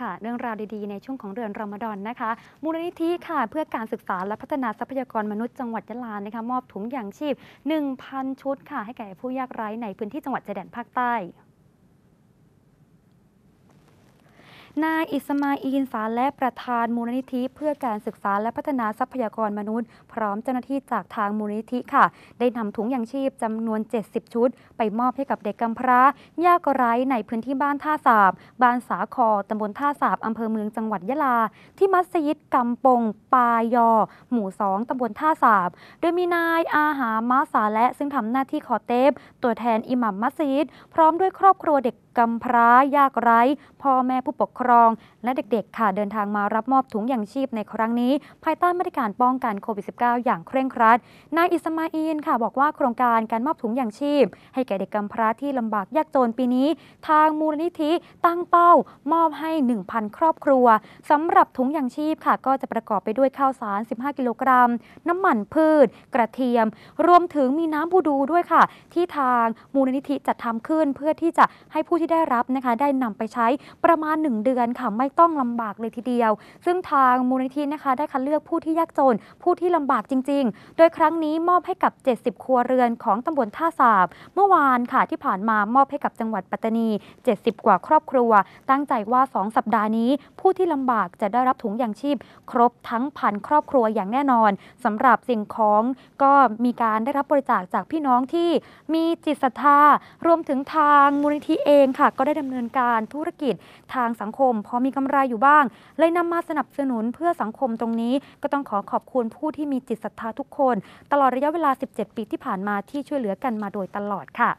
ค่ะเรื่องราวดีๆในช่วงของเดือนรอมฎอนนะคะ มูลนิธิค่ะ เพื่อการศึกษาและพัฒนาทรัพยากรมนุษย์จังหวัดยะลานะคะมอบถุงยางชีพ 1,000 ชุดค่ะให้แก่ผู้ยากไร้ ในพื้นที่จังหวัดชายแดนภาคใต้นายอิสมาอีนสารและประธานมูลนิธิ เพื่อการศึกษาและพัฒนาทรัพยากรมนุษย์ พร้อมเจ้าหน้าที่จากทางมูลนิธิค่ะ ได้นำถุงยางชีพจำนวน 70 ชุดไปมอบให้กับเด็กกำพร้า ยากไร้ในพื้นที่บ้านท่าสาบ บ้านสาคอตำบลท่าสาบ อำเภอเมืองจังหวัดยะลา ที่มัสยิดกำปงปายอ หมู่สองตำบลท่าสาบโดยมีนายอาหามาสาและซึ่งทำหน้าที่ขอเตบตัวแทนอิหมัมมัสยิดพร้อมด้วยครอบครัวเด็กกำพร้ายากไร้ พ่อแม่ผู้ปกครองรองและเด็กๆ ค่ะเดินทางมารับมอบถุงยางชีพในครั้งนี้ภายใต้มาตรการป้องกันโควิด -19 อย่างเคร่งครัด นายอิสมาอินค่ะบอกว่าโครงการการมอบถุงยางชีพ ให้แก่เด็กกำพร้าที่ลำบากยากจนปีนี้ ทางมูลนิธิตั้งเป้ามอบให้ 1,000 ครอบครัวสำหรับถุงยางชีพค่ะ ก็จะประกอบไปด้วยข้าวสาร 15กิโลกรัมน้ำมันพืช กระเทียม รวมถึงมีน้ำบูดูด้วยค่ะ ที่ทางมูลนิธิจัดทำขึ้นเพื่อที่จะให้ผู้ที่ได้รับนะคะได้นำไปใช้ประมาณ1เดือนือนค่ะไม่ต้องลำบากเลยทีเดียว ซึ่งทางมูลนิธินะคะ ได้คัดเลือกผู้ที่ยากจน ผู้ที่ลำบากจริง ๆ โดยครั้งนี้มอบให้กับ 70 ครัวเรือนของตำบลท่าสาบ เมื่อวานค่ะที่ผ่านมามอบให้กับจังหวัดปัตตานี 70 กว่าครอบครัว ตั้งใจว่า 2 สัปดาห์นี้ ผู้ที่ลำบากจะได้รับถุงยางชีพ ครบทั้งพันครอบครัวอย่างแน่นอนสำหรับสิ่งของก็มีการได้รับบริจาคจากพี่น้องที่มีจิตศรัทธารวมถึงทางมูลนิธิเองค่ะ ก็ได้ดำเนินการธุรกิจทางสังคมคมพอมีกำไรอยู่บ้าง เลยนำมาสนับสนุนเพื่อสังคมตรงนี้ ก็ต้องขอขอบคุณผู้ที่มีจิตศรัทธาทุกคน ตลอดระยะเวลา 17 ปีที่ผ่านมาที่ช่วยเหลือกันมาโดยตลอดค่ะ